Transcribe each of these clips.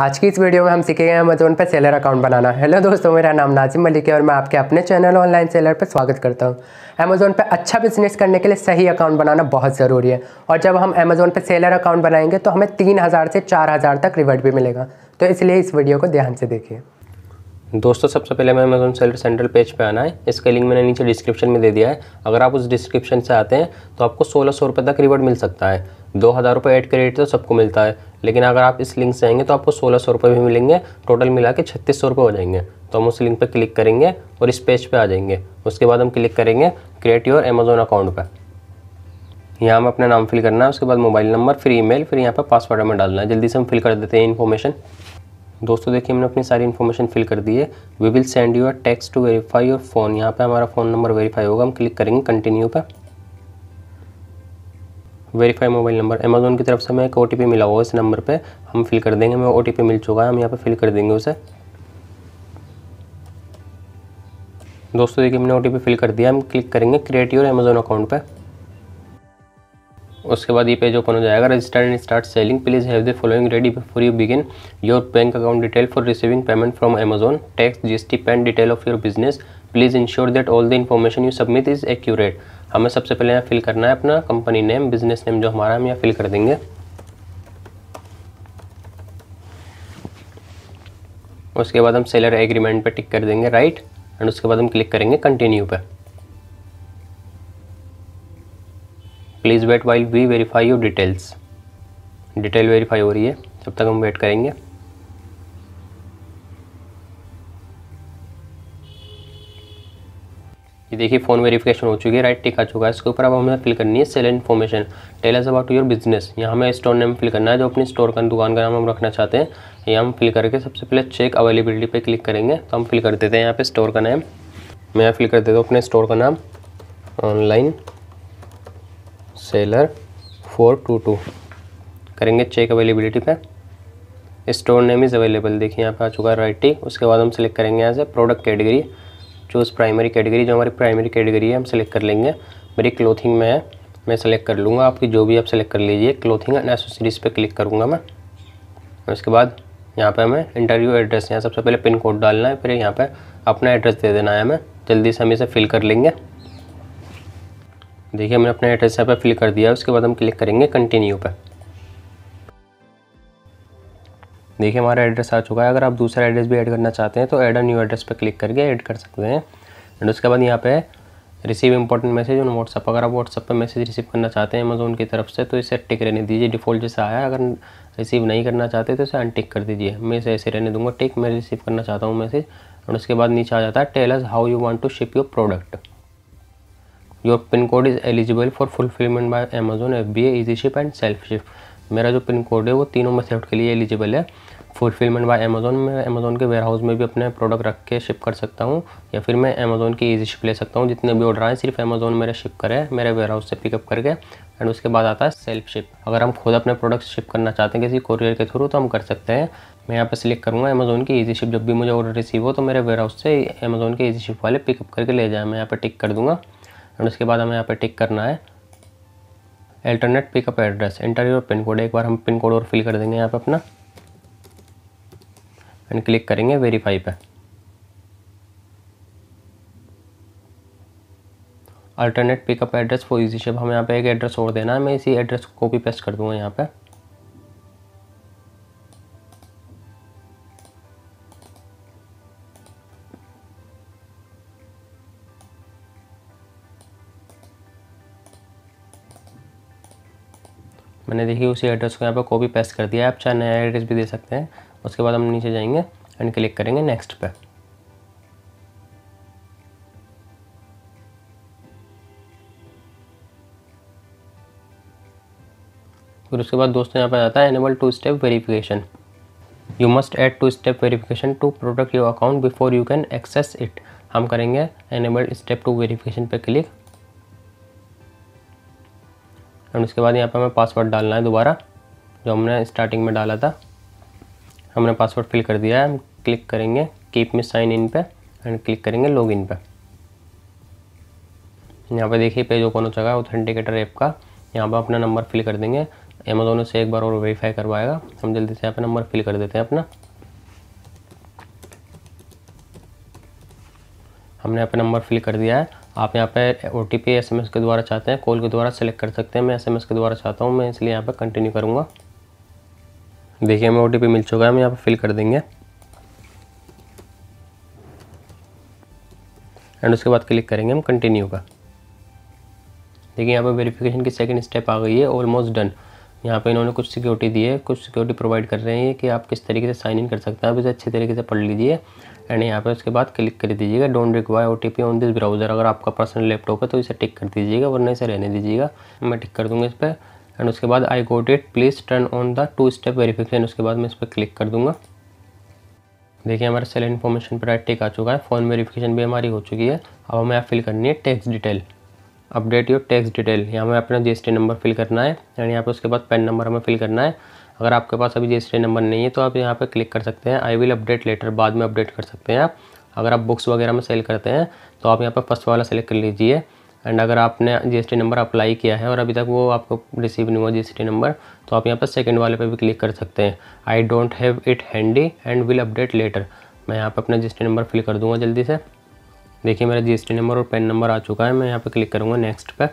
आज की इस वीडियो में हम सीखेंगे अमेजोन पर सेलर अकाउंट बनाना हेलो दोस्तों मेरा नाम नाजिम मलिक है और मैं आपके अपने चैनल ऑनलाइन सेलर पर स्वागत करता हूँ अमेजोन पर अच्छा बिजनेस करने के लिए सही अकाउंट बनाना बहुत ज़रूरी है और जब हम अमेजोन पर सेलर अकाउंट बनाएंगे तो हमें तीन हज़ार से चार हज़ार तक रिवर्ट भी मिलेगा तो इसलिए इस वीडियो को ध्यान से देखिए दोस्तों सबसे पहले हमें अमेजोन सेलर सेंट्रल पेज पे आना है इसका लिंक मैंने नीचे डिस्क्रिप्शन में दे दिया है अगर आप उस डिस्क्रिप्शन से आते हैं तो आपको सोलह सौ रुपये तक रिवॉर्ड मिल सकता है दो हज़ार रुपये एड क्रेडिट तो सबको मिलता है लेकिन अगर आप इस लिंक से आएंगे तो आपको सोलह सौ रुपये भी मिलेंगे टोटल मिला के छत्तीस सौ रुपये हो जाएंगे तो हम उस लिंक पर क्लिक करेंगे और इस पेज पे आ जाएंगे उसके बाद हम क्लिक करेंगे क्रिएट योर अमेजोन अकाउंट पर यहाँ हमें अपना नाम फिल करना है उसके बाद मोबाइल नंबर फिर ईमेल फिर यहाँ पर पासवर्ड हमें डालना है जल्दी से हम फिल कर देते हैं इन्फॉर्मेशन दोस्तों देखिए हमने अपनी सारी इन्फॉर्मेशन फिल कर दी है we will send you uh text to verify your phone यहाँ पे हमारा फ़ोन नंबर वेरीफाई होगा हम क्लिक करेंगे कंटिन्यू पर वेरीफाई मोबाइल नंबर अमेजोन की तरफ से हमें एक ओ मिला हुआ इस नंबर पर हम फिल कर देंगे हमें ओ मिल चुका है हम यहाँ पर फिल कर देंगे उसे दोस्तों देखिए हमने ओ फिल कर दिया हम क्लिक करेंगे क्रिएट योर अमेजोन अकाउंट पर उसके बाद ये पेज ओपन हो जाएगा register and start selling please have the following ready before you begin your bank account detail for receiving payment from Amazon tax GST PAN detail of your business please ensure that all the information you submit is accurate हमें सबसे पहले यहाँ fill करना है अपना company name business name जो हमारा हम यहाँ फिल कर देंगे उसके बाद हम सेलर एग्रीमेंट पे टिक कर देंगे राइट एंड उसके बाद हम क्लिक करेंगे कंटिन्यू पे please wait while we verify your details detail verify हो रही है तब तक हम वेट करेंगे ये देखिए फ़ोन वेरिफिकेशन हो चुकी है राइट टिक आ चुका है इसके ऊपर अब हमें फिल करनी है sell information tells about your business यहाँ हमें स्टोर नेम फिल करना है जो अपनी स्टोर का दुकान का नाम हम रखना चाहते हैं ये हम फिल करके सबसे पहले चेक अवेलेबिलिटी पे क्लिक करेंगे तो हम फिल कर देते हैं यहाँ पे स्टोर का नाम मैं यहाँ फिल कर देता हूँ अपने स्टोर का नाम online seller four two two करेंगे चेक अवेलेबिलिटी पे स्टोर नेम इज़ अवेलेबल देखिए यहाँ पर आ चुका है राइट टिक उसके बाद हम सेलेक्ट करेंगे यहाँ से product category choose primary category जो हमारी प्राइमरी कैटेगरी है हम सेलेक्ट कर लेंगे मेरी क्लोथिंग में है मैं सेलेक्ट कर लूँगा आपकी जो भी आप सेलेक्ट कर लीजिए क्लोथिंग एंड एसोसरीज पर क्लिक करूँगा मैं और उसके बाद यहाँ पर हमें इंटरव्यू एड्रेस यहाँ सबसे पहले पिन कोड डालना है फिर यहाँ पर अपना एड्रेस दे देना है हमें जल्दी से हम इसे फिल कर लेंगे देखिए हमने अपना एड्रेस यहाँ पर फिल कर दिया उसके बाद हम क्लिक करेंगे कंटिन्यू पर देखिए हमारा एड्रेस आ चुका है अगर आप दूसरा एड्रेस भी ऐड करना चाहते हैं तो एड अ न्यू एड्रेस पर क्लिक करके ऐड कर सकते हैं एंड उसके बाद यहाँ पे रिसीव इंपॉर्टेंट मैसेज और व्हाट्सअप अगर आप व्हाट्सअप पर मैसेज रिसीव करना चाहते हैं अमेजोन की तरफ से तो इसे टिक रहने दीजिए डिफ़ॉल्ट जैसा आया अगर रिसीव नहीं करना चाहते तो इसे अनटिक कर दीजिए मैं इसे ऐसे रहने दूंगा टिक मैं रिसीव करना चाहता हूँ मैसेज और उसके बाद नीचे आ जाता है tell us how you want to ship your product your pin code is eligible for fulfilment by Amazon F B A easy ship and self ship मेरा जो पिन कोड है वो तीनों सेफ्ट के लिए एलिजिबल है फुलफिलमेंट बाय अमेज़ोन में Amazon के वेयर हाउस में भी अपने प्रोडक्ट रख के शिप कर सकता हूँ या फिर मैं अमेज़ोन की ईजी शिप ले सकता हूँ जितने भी ऑर्डर आए सिर्फ अमेज़ोन मेरे शिप करे मेरे वेयर हाउस से पिकअप करके एंड उसके बाद आता है सेल्फ शिप अगर हम खुद अपने प्रोडक्ट शिप करना चाहते हैं किसी कोरियर के थ्रू तो हम कर सकते हैं मैं यहाँ पर सिलेक्ट करूँगा अमेज़ोन की ईजी शिप जब भी मुझे ऑर्डर रिसीव हो तो मेरे वेयर हाउस से अमेज़ोन के ईजी शिप वाले पिकअप करके ले जाए मैं यहाँ पर टिक कर दूँगा एंड उसके बाद हमें यहाँ पर टिक करना है alternate pickup address enter your pin code एक बार हम पिन कोड और फिल कर देंगे यहाँ पे अपना एंड क्लिक करेंगे वेरीफाई पे alternate pickup address for easy ship हम यहाँ पे एक एड्रेस और देना है मैं इसी एड्रेस को कॉपी पेस्ट कर दूँगा यहाँ पर मैंने देखिए उसी एड्रेस को यहाँ पर कॉपी पेस्ट कर दिया आप चाहे नया एड्रेस भी दे सकते हैं उसके बाद हम नीचे जाएंगे एंड क्लिक करेंगे नेक्स्ट पर फिर उसके बाद दोस्तों यहाँ पर आता है enable two step verification you must add two step verification to protect your account before you can access it हम करेंगे एनेबल स्टेप टू वेरिफिकेशन पर क्लिक एंड उसके बाद यहाँ पर हमें पासवर्ड डालना है दोबारा जो हमने स्टार्टिंग में डाला था हमने पासवर्ड फिल कर दिया है हम क्लिक करेंगे कीप में साइन इन पे एंड क्लिक करेंगे लॉग इन पर यहाँ पर देखिए पेज ओपन हो चुका है ऑथेंटिकेटर ऐप का यहाँ पर अपना नंबर फिल कर देंगे अमेजोन से एक बार और वेरीफाई करवाएगा हम जल्दी से यहाँ पर नंबर फिल कर देते हैं अपना हमने अपना नंबर फिल कर दिया है आप यहाँ पर O T P S M S के द्वारा चाहते हैं कॉल के द्वारा सेलेक्ट कर सकते हैं मैं एस एम एस के द्वारा चाहता हूँ मैं इसलिए यहाँ पर कंटिन्यू करूँगा देखिए हमें ओ टी पी मिल चुका है हम यहाँ पर फिल कर देंगे एंड उसके बाद क्लिक करेंगे हम कंटिन्यू का देखिए यहाँ पर वेरिफिकेशन की सेकंड स्टेप आ गई है ऑलमोस्ट डन यहाँ पे इन्होंने कुछ सिक्योरिटी दी है कुछ सिक्योरिटी प्रोवाइड कर रहे हैं कि आप किस तरीके से साइन इन कर सकते हैं आप इसे अच्छे तरीके से पढ़ लीजिए एंड यहाँ पे उसके बाद क्लिक कर दीजिएगा don't require O T on this browser अगर आपका पर्सनल लैपटॉप है तो इसे टिक कर दीजिएगा वरना इसे रहने दीजिएगा मैं टिक कर दूँगा इस पर एंड उसके बाद I got it please turn on the two step verification उसके बाद मैं इस पर क्लिक कर दूँगा देखिए हमारा सेल इन्फॉर्मेशन पर टिक आ चुका है फ़ोन वेरीफिकेशन भी हमारी हो चुकी है अब हमें यहाँ फिल करनी है tax detail update your tax detail यहाँ हमें अपना टी नंबर फिल करना है एंड यहाँ पे उसके बाद पेन नंबर हमें फिल करना है अगर आपके पास अभी टी नंबर नहीं है तो आप यहाँ पे क्लिक कर सकते हैं आई विल अपडेट लेटर बाद में अपडेट कर सकते हैं आप अगर आप बुक्स वगैरह में सेल करते हैं तो आप यहाँ पर फर्स्ट वाला सेलेक्ट कर लीजिए एंड अगर आपने टी नंबर अप्लाई किया है और अभी तक वो आपको रिसीव नहीं हुआ टी नंबर तो आप यहाँ पर सेकेंड वाले पर भी क्लिक कर सकते हैं I don't have it handy and will update later मैं यहाँ पर अपना जीएसटी नंबर फिल कर दूँगा जल्दी से देखिए मेरा जीएसटी नंबर और पेन नंबर आ चुका है मैं यहाँ पे क्लिक करूँगा नेक्स्ट पर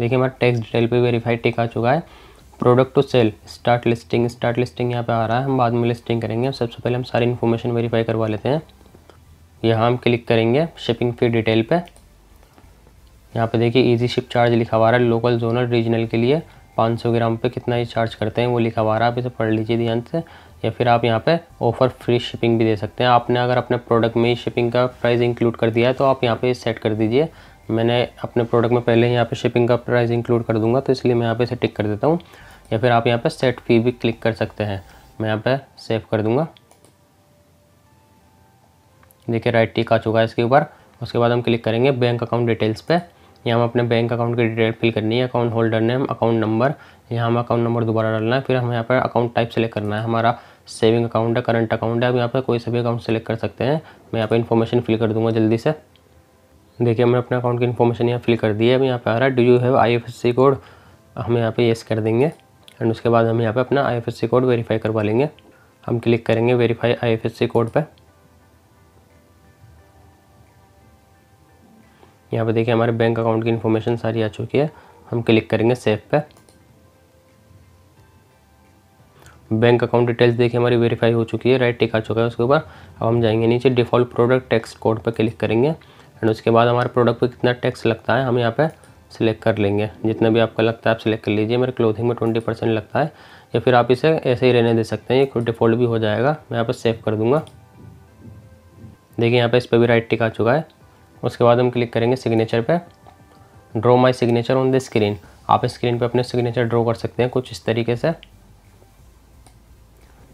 देखिए हमारा टैक्स डिटेल पे वेरीफाइड टिक आ चुका है product to sell start listing start listing यहाँ पे आ रहा है हम बाद में लिस्टिंग करेंगे सबसे पहले हम सारी इन्फॉर्मेशन वेरीफाई करवा लेते हैं यहाँ हम क्लिक करेंगे शिपिंग फी डिटेल पे यहाँ पे देखिए इजी शिप चार्ज लिखा हुआ है लोकल जोनल रीजनल के लिए 500 ग्राम पे कितना ये चार्ज करते हैं वो लिखा हुआ रहा आप इसे पढ़ लीजिए ध्यान से या फिर आप यहाँ पे ऑफ़र फ्री शिपिंग भी दे सकते हैं आपने अगर अपने प्रोडक्ट में ही शिपिंग का प्राइस इंक्लूड कर दिया है तो आप यहाँ पे सेट कर दीजिए मैंने अपने प्रोडक्ट में पहले ही यहाँ पे शिपिंग का प्राइस इंक्लूड कर दूंगा तो इसलिए मैं यहाँ पे इसे टिक कर देता हूँ या फिर आप यहाँ पर सेट फी भी क्लिक कर सकते हैं मैं यहाँ पर सेव कर दूँगा देखिए राइट टिक आ चुका है इसके ऊपर उसके बाद हम क्लिक करेंगे बैंक अकाउंट डिटेल्स पर यहाँ हम अपने बैंक अकाउंट की डिटेल फिल करनी है account holder name account number यहाँ हम अकाउंट नंबर दोबारा डालना है फिर हम यहाँ पर अकाउंट टाइप सेलेक्ट करना है हमारा सेविंग अकाउंट है करंट अकाउंट है अब यहाँ पर कोई सभी अकाउंट सेलेक्ट कर सकते हैं मैं यहाँ पर इन्फॉर्मेशन फिल कर दूँगा जल्दी से देखिए हमने अपने अकाउंट की इन्फॉर्मेशन यहाँ फिल कर दी है अब यहाँ पर आ रहा है do you have I code हम यहाँ पर येस कर देंगे एंड उसके बाद हम यहाँ पर अपना आई कोड वेरीफाई करवा लेंगे हम क्लिक करेंगे वेरीफाई आई कोड पर यहाँ पर देखिए हमारे बैंक अकाउंट की इन्फॉर्मेशन सारी आ चुकी है हम क्लिक करेंगे सेफ पे बैंक अकाउंट डिटेल्स देखिए हमारी वेरीफाई हो चुकी है राइट टिक आ चुका है उसके ऊपर अब हम जाएंगे नीचे डिफ़ॉल्ट प्रोडक्ट टैक्स कोड पर क्लिक करेंगे एंड उसके बाद हमारे प्रोडक्ट पर कितना टैक्स लगता है हम यहाँ पे सिलेक्ट कर लेंगे जितना भी आपका लगता है आप सिलेक्ट कर लीजिए मेरे क्लोथिंग में ट्वेंटी परसेंट लगता है या फिर आप इसे ऐसे ही रहने दे सकते हैं ये डिफ़ॉल्ट भी हो जाएगा मैं यहाँ पर सेव कर दूँगा देखिए यहाँ पर इस पर भी राइट टिक आ चुका है उसके बाद हम क्लिक करेंगे सिग्नेचर पे draw my signature on the screen आप स्क्रीन पे अपने सिग्नेचर ड्रॉ कर सकते हैं कुछ इस तरीके से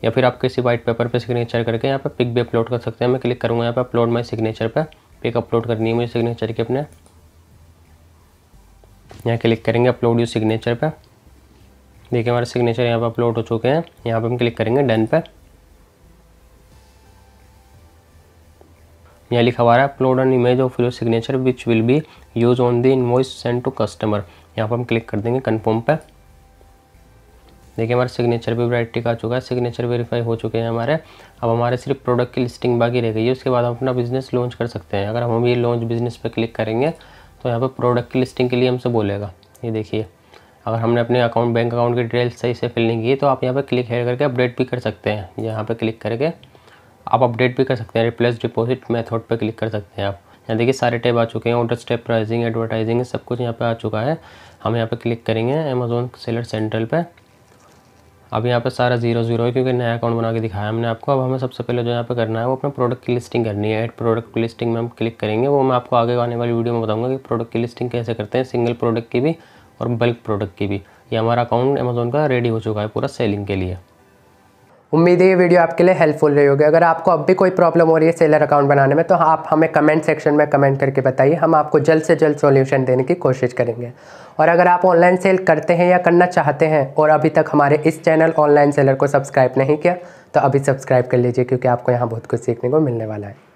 या फिर आप किसी वाइट पेपर पे सिग्नेचर करके यहाँ पे पिक भी अपलोड कर सकते हैं मैं क्लिक करूँगा यहाँ पे अपलोड माई सिग्नेचर पे पिक अपलोड करनी है मुझे सिग्नेचर के अपने यहाँ क्लिक करेंगे अपलोड यू सिग्नेचर पर देखिए हमारे सिग्नेचर यहाँ पर अपलोड हो चुके हैं यहाँ पर हम क्लिक करेंगे डन पर यहाँ लिखा हुआ है upload an image of your signature which will be use on the invoice send to customer यहाँ पर हम क्लिक कर देंगे कन्फर्म पर देखिए हमारा सिग्नेचर भी ब्राइट टिक आ चुका है सिग्नेचर वेरीफाई हो चुके हैं हमारे अब हमारे सिर्फ प्रोडक्ट की लिस्टिंग बाकी रह गई है उसके बाद हम अपना बिजनेस लॉन्च कर सकते हैं अगर हम ये लॉन्च बिजनेस पर क्लिक करेंगे तो यहाँ पर प्रोडक्ट की लिस्टिंग के लिए हमसे बोलेगा ये देखिए अगर हमने अपने अकाउंट बैंक अकाउंट की डिटेल्स सही से फिल नहीं की तो आप यहाँ पर क्लिक हेड करके अपडेट भी कर सकते हैं यहाँ पर क्लिक करके आप अपडेट भी कर सकते हैं रिप्लेस डिपॉजिट मेथड पर क्लिक कर सकते हैं आप यहाँ देखिए सारे टैब आ चुके हैं ऑर्डर स्टेप प्राइसिंग एडवर्टाइजिंग सब कुछ यहाँ पे आ चुका है हम यहाँ पे क्लिक करेंगे अमेजोन सेलर सेंट्रल पे अब यहाँ पे सारा जीरो जीरो है क्योंकि नया अकाउंट बना के दिखाया हमने आपको अब हमें सबसे पहले जो यहाँ पे करना है वो अपने प्रोडक्ट की लिस्टिंग करनी है एड प्रोडक्ट की लिस्टिंग में हम क्लिक करेंगे वो मैं आपको आगे आने वाली वीडियो में बताऊँगा कि प्रोडक्ट की लिस्टिंग कैसे करते हैं सिंगल प्रोडक्ट की भी और बल्क प्रोडक्ट की भी ये हमारा अकाउंट अमेजोन का रेडी हो चुका है पूरा सेलिंग के लिए उम्मीद है ये वीडियो आपके लिए हेल्पफुल रही होगी अगर आपको अब भी कोई प्रॉब्लम हो रही है सेलर अकाउंट बनाने में तो आप हमें कमेंट सेक्शन में कमेंट करके बताइए हम आपको जल्द से जल्द सॉल्यूशन देने की कोशिश करेंगे और अगर आप ऑनलाइन सेल करते हैं या करना चाहते हैं और अभी तक हमारे इस चैनल ऑनलाइन सेलर को सब्सक्राइब नहीं किया तो अभी सब्सक्राइब कर लीजिए क्योंकि आपको यहाँ बहुत कुछ सीखने को मिलने वाला है